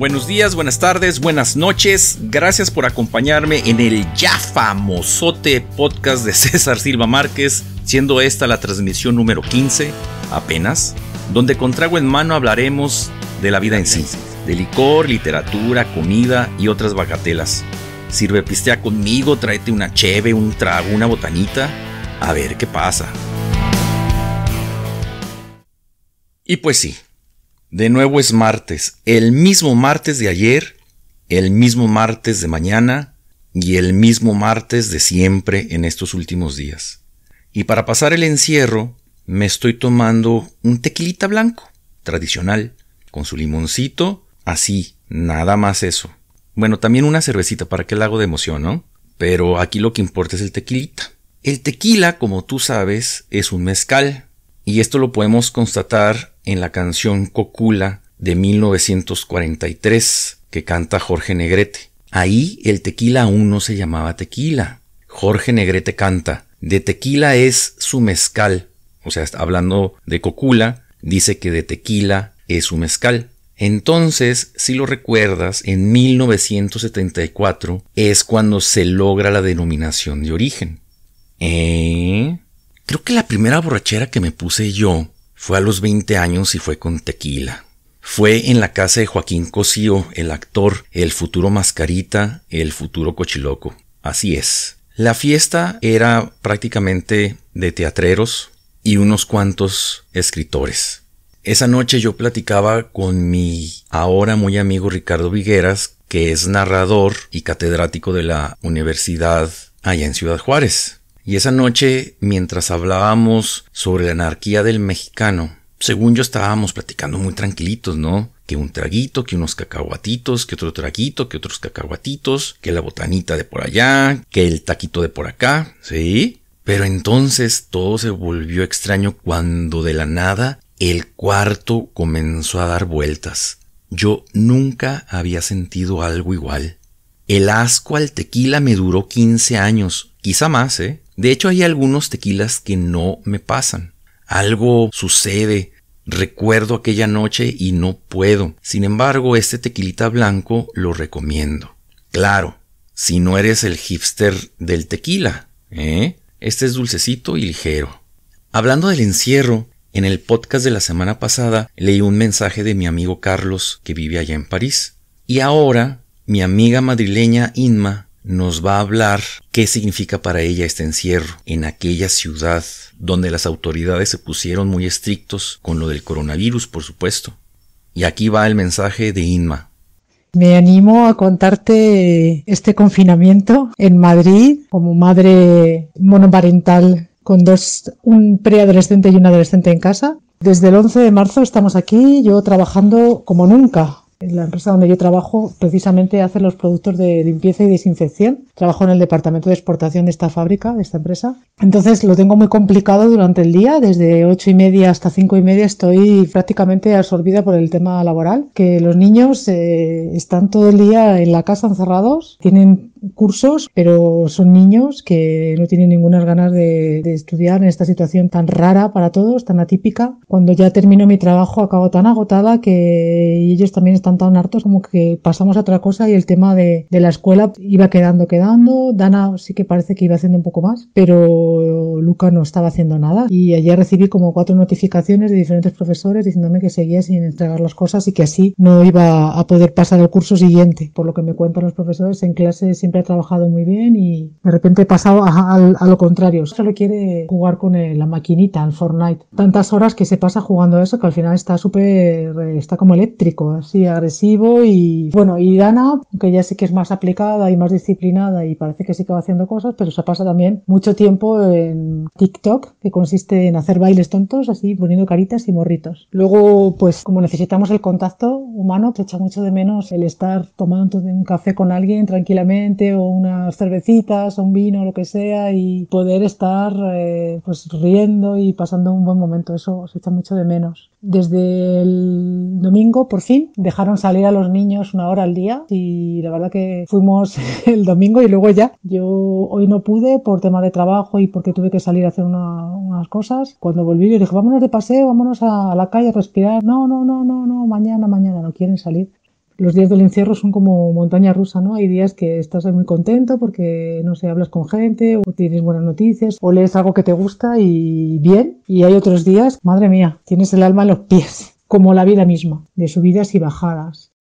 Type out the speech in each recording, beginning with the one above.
Buenos días, buenas tardes, buenas noches. Gracias por acompañarme en el ya famosote podcast de César Silva Márquez, siendo esta la transmisión número 15, apenas, donde con trago en mano hablaremos de la vida en sí, de licor, literatura, comida y otras bagatelas. Sirve pistea conmigo, tráete una cheve, un trago, una botanita, a ver qué pasa. Y pues sí, de nuevo es martes, el mismo martes de ayer, el mismo martes de mañana y el mismo martes de siempre en estos últimos días. Y para pasar el encierro, me estoy tomando un tequilita blanco, tradicional, con su limoncito, así, nada más eso. Bueno, también una cervecita, ¿para que la hago de emoción, no? Pero aquí lo que importa es el tequilita. El tequila, como tú sabes, es un mezcal, y esto lo podemos constatar en la canción Cocula de 1943 que canta Jorge Negrete. Ahí el tequila aún no se llamaba tequila. Jorge Negrete canta, de tequila es su mezcal. O sea, hablando de Cocula, dice que de tequila es su mezcal. Entonces, si lo recuerdas, en 1974 es cuando se logra la denominación de origen. ¿Eh? Creo que la primera borrachera que me puse yo fue a los 20 años y fue con tequila. Fue en la casa de Joaquín Cosío, el actor, el futuro mascarita, el futuro cochiloco. Así es. La fiesta era prácticamente de teatreros y unos cuantos escritores. Esa noche yo platicaba con mi ahora muy amigo Ricardo Vigueras, que es narrador y catedrático de la universidad allá en Ciudad Juárez. Y esa noche, mientras hablábamos sobre la anarquía del mexicano, según yo estábamos platicando muy tranquilitos, ¿no? Que un traguito, que unos cacahuatitos, que otro traguito, que otros cacahuatitos, que la botanita de por allá, que el taquito de por acá, ¿sí? Pero entonces todo se volvió extraño cuando de la nada el cuarto comenzó a dar vueltas. Yo nunca había sentido algo igual. El asco al tequila me duró 15 años, Quizá más, ¿eh? De hecho, hay algunos tequilas que no me pasan. Algo sucede. Recuerdo aquella noche y no puedo. Sin embargo, este tequilita blanco lo recomiendo. Claro, si no eres el hipster del tequila, ¿eh? Este es dulcecito y ligero. Hablando del encierro, en el podcast de la semana pasada leí un mensaje de mi amigo Carlos que vive allá en París. Y ahora mi amiga madrileña Inma nos va a hablar qué significa para ella este encierro en aquella ciudad donde las autoridades se pusieron muy estrictos con lo del coronavirus, por supuesto. Y aquí va el mensaje de Inma. Me animo a contarte este confinamiento en Madrid como madre monoparental con dos, un preadolescente y un adolescente en casa. Desde el 11 de marzo estamos aquí, yo trabajando como nunca, la empresa donde yo trabajo precisamente hace los productos de limpieza y desinfección. Trabajo en el departamento de exportación de esta fábrica, de esta empresa. Entonces lo tengo muy complicado durante el día, desde ocho y media hasta cinco y media estoy prácticamente absorbida por el tema laboral, que los niños eh, están todo el día en la casa encerrados, tienen cursos, pero son niños que no tienen ninguna ganas de, estudiar en esta situación tan rara para todos, tan atípica. Cuando ya termino mi trabajo acabo tan agotada que ellos también están tan hartos como que pasamos a otra cosa y el tema de, la escuela iba quedando, quedando. Dana sí que parece que iba haciendo un poco más, pero Luca no estaba haciendo nada. Y ayer recibí como cuatro notificaciones de diferentes profesores diciéndome que seguía sin entregar las cosas y que así no iba a poder pasar el curso siguiente. Por lo que me cuentan los profesores en clase siempre ha trabajado muy bien y de repente he pasado a, lo contrario. Solo quiere jugar con la maquinita, en Fortnite. Tantas horas que se pasa jugando eso que al final está súper, eh, está como eléctrico, así agresivo y bueno, y Dana, que ya sé que es más aplicada y más disciplinada y parece que sí que va haciendo cosas, pero se pasa también mucho tiempo en TikTok, que consiste en hacer bailes tontos, así poniendo caritas y morritos. Luego, pues como necesitamos el contacto humano, te echa mucho de menos el estar tomando un café con alguien tranquilamente o unas cervecitas o un vino, lo que sea, y poder estar eh, pues riendo y pasando un buen momento. Eso se echa mucho de menos. Desde el domingo, por fin, dejaron salir a los niños una hora al día y la verdad que fuimos el domingo y luego ya. Yo hoy no pude por tema de trabajo y porque tuve que salir a hacer unas cosas. Cuando volví, le dije, vámonos de paseo, vámonos a, a la calle a respirar. No, no, no, no, no, mañana, mañana, no quieren salir los días del encierro son como montaña rusa, ¿no? Hay días que estás muy contenta porque, no sé, hablas con gente o tienes buenas noticias o lees algo que te gusta y bien. Y hay otros días, madre mía, tienes el alma en los pies, como la vida misma, de subidas y bajadas.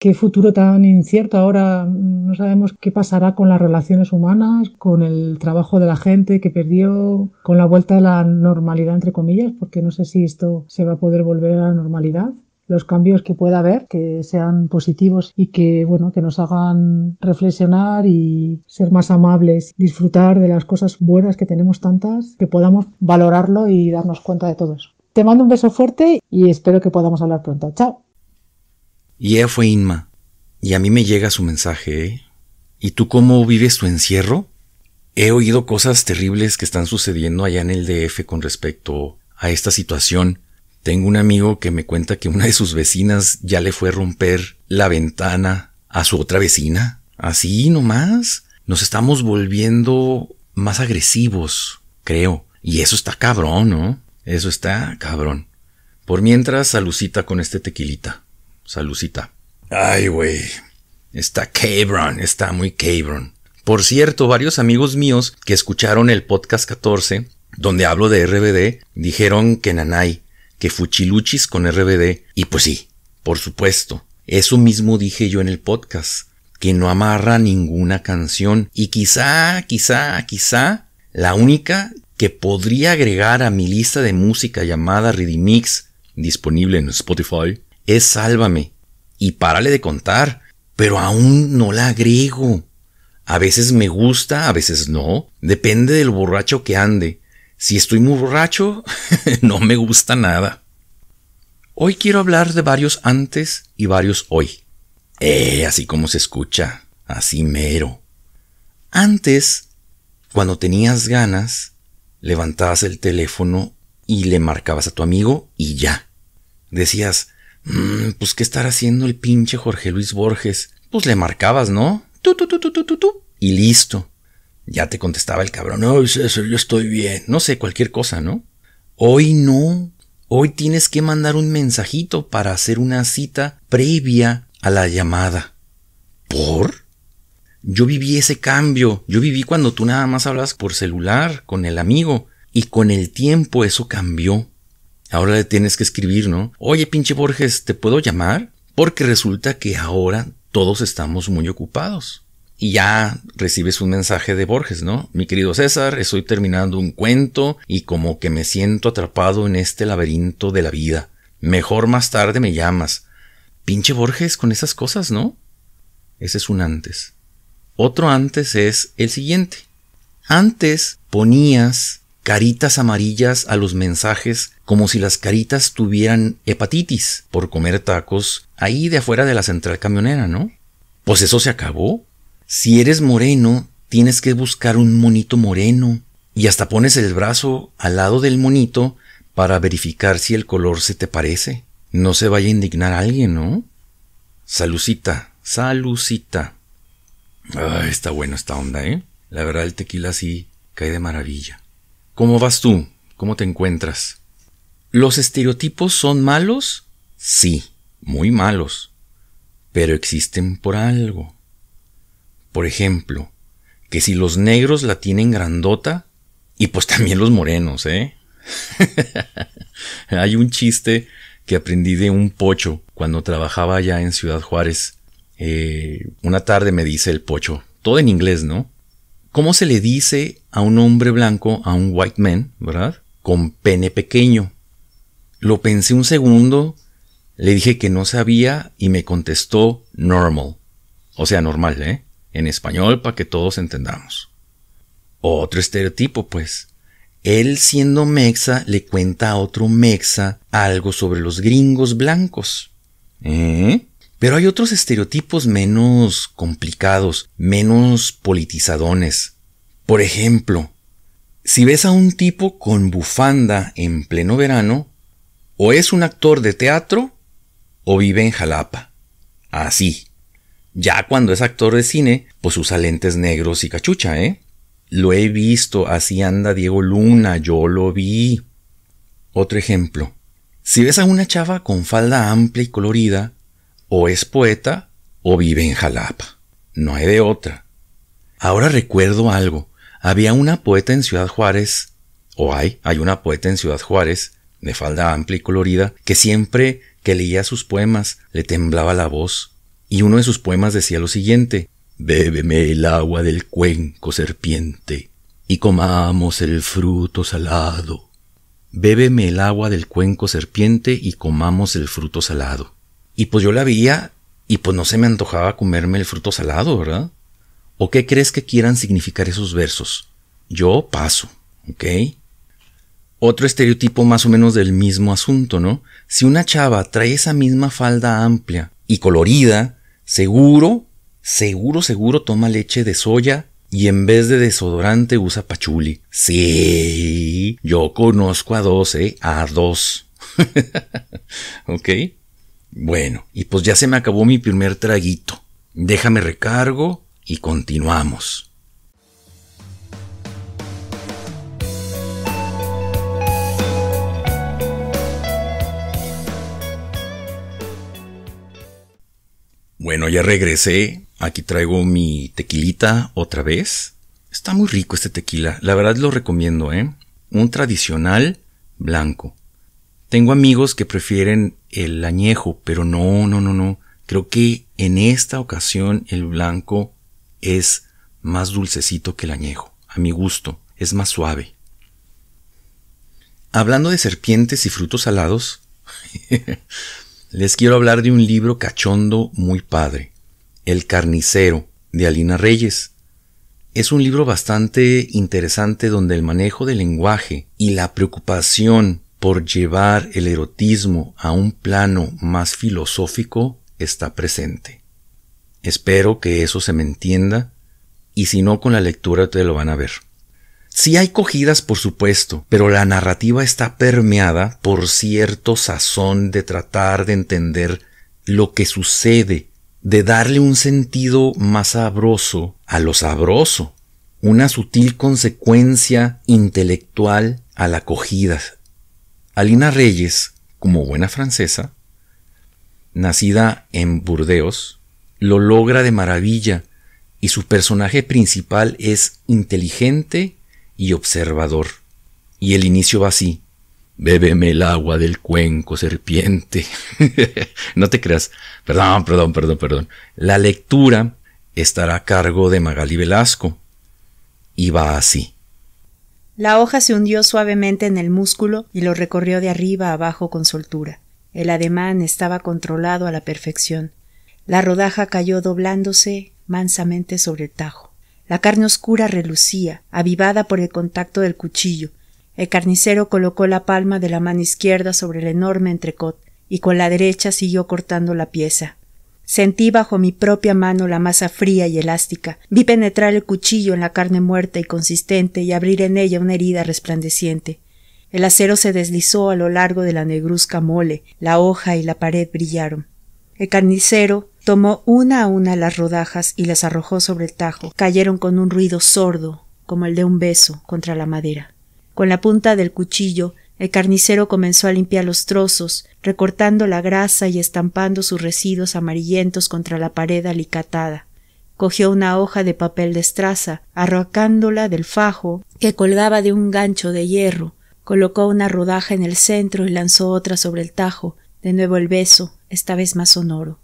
Qué futuro tan incierto ahora, no sabemos qué pasará con las relaciones humanas, con el trabajo de la gente que perdió, con la vuelta a la normalidad, entre comillas, porque no sé si esto se va a poder volver a la normalidad los cambios que pueda haber, que sean positivos y que, bueno, que nos hagan reflexionar y ser más amables, disfrutar de las cosas buenas que tenemos tantas, que podamos valorarlo y darnos cuenta de todo eso. Te mando un beso fuerte y espero que podamos hablar pronto. Chao. Y ella fue Inma. Y a mí me llega su mensaje, ¿eh? ¿Y tú cómo vives tu encierro? He oído cosas terribles que están sucediendo allá en el DF con respecto a esta situación. Tengo un amigo que me cuenta que una de sus vecinas ya le fue a romper la ventana a su otra vecina. Así nomás. Nos estamos volviendo más agresivos, creo. Y eso está cabrón, ¿no? Eso está cabrón. Por mientras, salucita con este tequilita. Salucita. Ay, güey. Está cabrón, está muy cabrón. Por cierto, varios amigos míos que escucharon el podcast 14, donde hablo de RBD, dijeron que Nanay, que Fuchiluchis con RBD. Y pues sí, por supuesto. Eso mismo dije yo en el podcast, que no amarra ninguna canción. Y quizá, quizá, quizá, la única que podría agregar a mi lista de música llamada Mix, disponible en Spotify, es Sálvame. Y párale de contar, pero aún no la agrego. A veces me gusta, a veces no, depende del borracho que ande. Si estoy muy borracho, no me gusta nada. Hoy quiero hablar de varios antes y varios hoy. Eh, así como se escucha, así mero. Antes, cuando tenías ganas, levantabas el teléfono y le marcabas a tu amigo y ya. Decías, mm, pues qué estará haciendo el pinche Jorge Luis Borges. Pues le marcabas, ¿no? tu, tu, tu, tu, tú, tú. Y listo ya te contestaba el cabrón, no, eso yo estoy bien, no sé, cualquier cosa, ¿no? Hoy no, hoy tienes que mandar un mensajito para hacer una cita previa a la llamada. ¿Por? Yo viví ese cambio, yo viví cuando tú nada más hablas por celular con el amigo y con el tiempo eso cambió. Ahora le tienes que escribir, ¿no? Oye, pinche Borges, ¿te puedo llamar? Porque resulta que ahora todos estamos muy ocupados y ya recibes un mensaje de Borges, ¿no? Mi querido César, estoy terminando un cuento y como que me siento atrapado en este laberinto de la vida. Mejor más tarde me llamas. Pinche Borges con esas cosas, ¿no? Ese es un antes. Otro antes es el siguiente. Antes ponías caritas amarillas a los mensajes como si las caritas tuvieran hepatitis por comer tacos ahí de afuera de la central camionera, ¿no? Pues eso se acabó. Si eres moreno, tienes que buscar un monito moreno y hasta pones el brazo al lado del monito para verificar si el color se te parece. No se vaya a indignar alguien, ¿no? Salucita, salucita. Ah, está bueno esta onda, ¿eh? La verdad el tequila sí cae de maravilla. ¿Cómo vas tú? ¿Cómo te encuentras? ¿Los estereotipos son malos? Sí, muy malos. Pero existen por algo por ejemplo, que si los negros la tienen grandota, y pues también los morenos, ¿eh? Hay un chiste que aprendí de un pocho cuando trabajaba allá en Ciudad Juárez. Eh, una tarde me dice el pocho, todo en inglés, ¿no? ¿Cómo se le dice a un hombre blanco, a un white man, verdad? Con pene pequeño. Lo pensé un segundo, le dije que no sabía y me contestó normal. O sea, normal, ¿eh? en español para que todos entendamos. Otro estereotipo, pues. Él siendo mexa le cuenta a otro mexa algo sobre los gringos blancos. ¿Eh? Pero hay otros estereotipos menos complicados, menos politizadones. Por ejemplo, si ves a un tipo con bufanda en pleno verano, o es un actor de teatro o vive en Jalapa. Así. Ya cuando es actor de cine, pues usa lentes negros y cachucha, ¿eh? Lo he visto, así anda Diego Luna, yo lo vi. Otro ejemplo. Si ves a una chava con falda amplia y colorida, o es poeta o vive en Jalapa. No hay de otra. Ahora recuerdo algo. Había una poeta en Ciudad Juárez, o hay, hay una poeta en Ciudad Juárez, de falda amplia y colorida, que siempre que leía sus poemas le temblaba la voz y uno de sus poemas decía lo siguiente, Bébeme el agua del cuenco, serpiente, y comamos el fruto salado. Bébeme el agua del cuenco, serpiente, y comamos el fruto salado. Y pues yo la veía y pues no se me antojaba comerme el fruto salado, ¿verdad? ¿O qué crees que quieran significar esos versos? Yo paso, ¿ok? Otro estereotipo más o menos del mismo asunto, ¿no? Si una chava trae esa misma falda amplia y colorida, Seguro, seguro, seguro toma leche de soya y en vez de desodorante usa pachuli. Sí, yo conozco a dos, ¿eh? A dos. ok. Bueno, y pues ya se me acabó mi primer traguito. Déjame recargo y continuamos. Bueno, ya regresé. Aquí traigo mi tequilita otra vez. Está muy rico este tequila. La verdad lo recomiendo, ¿eh? Un tradicional blanco. Tengo amigos que prefieren el añejo, pero no, no, no, no. Creo que en esta ocasión el blanco es más dulcecito que el añejo. A mi gusto, es más suave. Hablando de serpientes y frutos salados, les quiero hablar de un libro cachondo muy padre, El carnicero, de Alina Reyes. Es un libro bastante interesante donde el manejo del lenguaje y la preocupación por llevar el erotismo a un plano más filosófico está presente. Espero que eso se me entienda y si no con la lectura te lo van a ver. Sí hay cogidas, por supuesto, pero la narrativa está permeada por cierto sazón de tratar de entender lo que sucede, de darle un sentido más sabroso a lo sabroso, una sutil consecuencia intelectual a la acogida. Alina Reyes, como buena francesa, nacida en Burdeos, lo logra de maravilla y su personaje principal es inteligente y observador. Y el inicio va así. Bébeme el agua del cuenco, serpiente. no te creas. Perdón, perdón, perdón, perdón. La lectura estará a cargo de Magali Velasco. Y va así. La hoja se hundió suavemente en el músculo y lo recorrió de arriba a abajo con soltura. El ademán estaba controlado a la perfección. La rodaja cayó doblándose mansamente sobre el tajo. La carne oscura relucía, avivada por el contacto del cuchillo. El carnicero colocó la palma de la mano izquierda sobre el enorme entrecot y con la derecha siguió cortando la pieza. Sentí bajo mi propia mano la masa fría y elástica. Vi penetrar el cuchillo en la carne muerta y consistente y abrir en ella una herida resplandeciente. El acero se deslizó a lo largo de la negruzca mole, la hoja y la pared brillaron. El carnicero Tomó una a una las rodajas y las arrojó sobre el tajo. Cayeron con un ruido sordo, como el de un beso, contra la madera. Con la punta del cuchillo, el carnicero comenzó a limpiar los trozos, recortando la grasa y estampando sus residuos amarillentos contra la pared alicatada. Cogió una hoja de papel de estraza, arrocándola del fajo que colgaba de un gancho de hierro, colocó una rodaja en el centro y lanzó otra sobre el tajo, de nuevo el beso, esta vez más sonoro.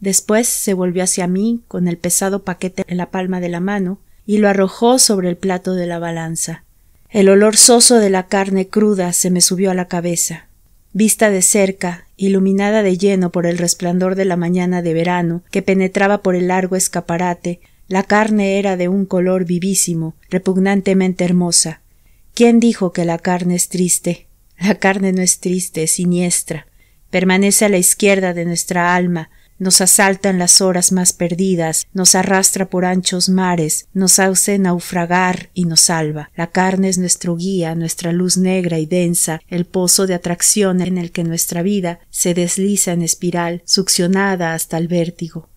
Después se volvió hacia mí con el pesado paquete en la palma de la mano y lo arrojó sobre el plato de la balanza. El olor soso de la carne cruda se me subió a la cabeza. Vista de cerca, iluminada de lleno por el resplandor de la mañana de verano que penetraba por el largo escaparate, la carne era de un color vivísimo, repugnantemente hermosa. ¿Quién dijo que la carne es triste? La carne no es triste, es siniestra. Permanece a la izquierda de nuestra alma, nos asaltan las horas más perdidas, nos arrastra por anchos mares, nos hace naufragar y nos salva. La carne es nuestro guía, nuestra luz negra y densa, el pozo de atracción en el que nuestra vida se desliza en espiral, succionada hasta el vértigo.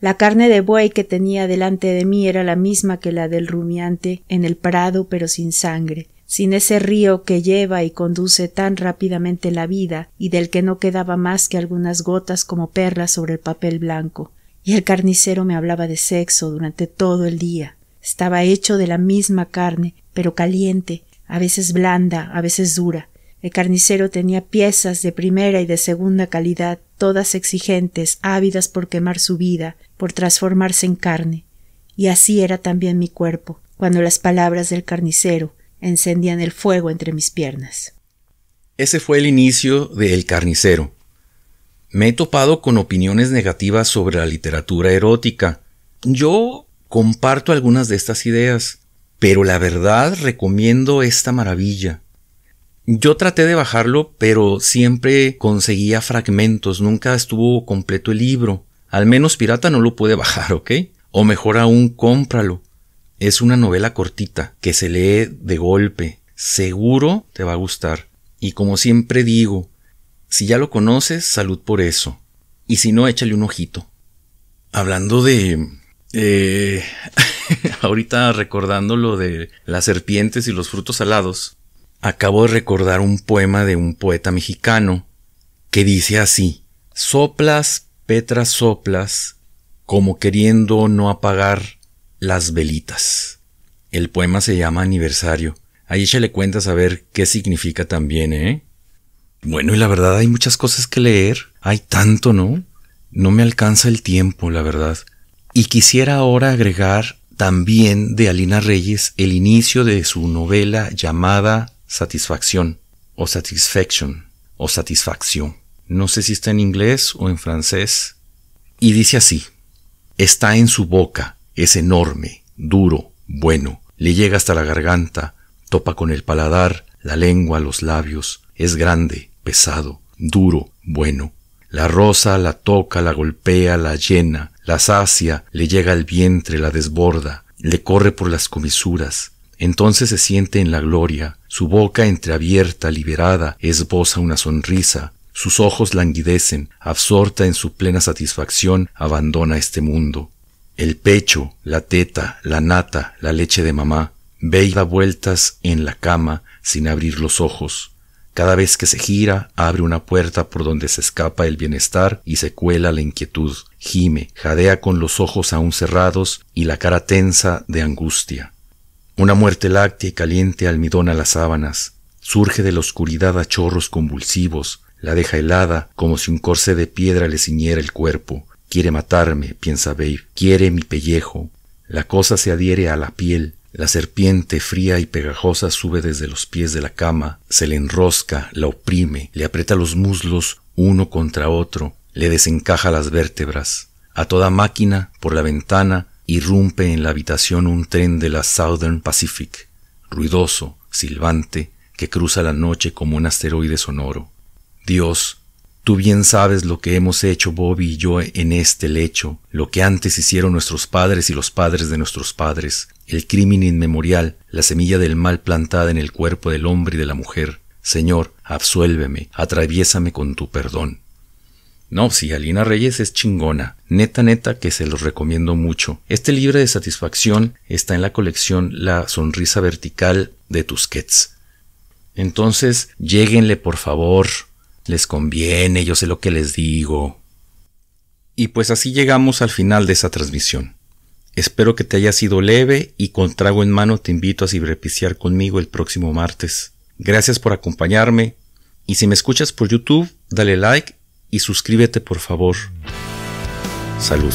La carne de buey que tenía delante de mí era la misma que la del rumiante en el prado pero sin sangre sin ese río que lleva y conduce tan rápidamente la vida y del que no quedaba más que algunas gotas como perlas sobre el papel blanco. Y el carnicero me hablaba de sexo durante todo el día. Estaba hecho de la misma carne, pero caliente, a veces blanda, a veces dura. El carnicero tenía piezas de primera y de segunda calidad, todas exigentes, ávidas por quemar su vida, por transformarse en carne. Y así era también mi cuerpo, cuando las palabras del carnicero, encendían el fuego entre mis piernas. Ese fue el inicio de El carnicero. Me he topado con opiniones negativas sobre la literatura erótica. Yo comparto algunas de estas ideas, pero la verdad recomiendo esta maravilla. Yo traté de bajarlo, pero siempre conseguía fragmentos, nunca estuvo completo el libro. Al menos pirata no lo puede bajar, ¿ok? O mejor aún, cómpralo. Es una novela cortita que se lee de golpe. Seguro te va a gustar. Y como siempre digo, si ya lo conoces, salud por eso. Y si no, échale un ojito. Hablando de... Eh, ahorita recordando lo de las serpientes y los frutos salados, acabo de recordar un poema de un poeta mexicano que dice así, soplas, Petra soplas, como queriendo no apagar las velitas. El poema se llama Aniversario. Ahí échale cuentas a ver qué significa también, ¿eh? Bueno, y la verdad hay muchas cosas que leer. Hay tanto, ¿no? No me alcanza el tiempo, la verdad. Y quisiera ahora agregar también de Alina Reyes el inicio de su novela llamada Satisfacción o Satisfaction o Satisfacción. No sé si está en inglés o en francés. Y dice así, está en su boca, es enorme, duro, bueno, le llega hasta la garganta, topa con el paladar, la lengua, los labios, es grande, pesado, duro, bueno. La rosa la toca, la golpea, la llena, la sacia, le llega al vientre, la desborda, le corre por las comisuras. Entonces se siente en la gloria, su boca entreabierta, liberada, esboza una sonrisa, sus ojos languidecen, absorta en su plena satisfacción, abandona este mundo el pecho, la teta, la nata, la leche de mamá, ve y da vueltas en la cama sin abrir los ojos. Cada vez que se gira, abre una puerta por donde se escapa el bienestar y se cuela la inquietud. Gime, jadea con los ojos aún cerrados y la cara tensa de angustia. Una muerte láctea y caliente almidona las sábanas. Surge de la oscuridad a chorros convulsivos, la deja helada como si un corce de piedra le ciñera el cuerpo. Quiere matarme, piensa Babe, quiere mi pellejo. La cosa se adhiere a la piel, la serpiente fría y pegajosa sube desde los pies de la cama, se le enrosca, la oprime, le aprieta los muslos uno contra otro, le desencaja las vértebras. A toda máquina, por la ventana, irrumpe en la habitación un tren de la Southern Pacific, ruidoso, silbante, que cruza la noche como un asteroide sonoro. Dios, Tú bien sabes lo que hemos hecho Bobby y yo en este lecho, lo que antes hicieron nuestros padres y los padres de nuestros padres, el crimen inmemorial, la semilla del mal plantada en el cuerpo del hombre y de la mujer. Señor, absuélveme, atraviésame con tu perdón. No, si, Alina Reyes es chingona. Neta, neta, que se los recomiendo mucho. Este libro de satisfacción está en la colección La sonrisa vertical de Tusquets. Entonces, lléguenle por favor, les conviene, yo sé lo que les digo. Y pues así llegamos al final de esa transmisión. Espero que te haya sido leve y con trago en mano te invito a cibrepiciar conmigo el próximo martes. Gracias por acompañarme y si me escuchas por YouTube, dale like y suscríbete por favor. Salud.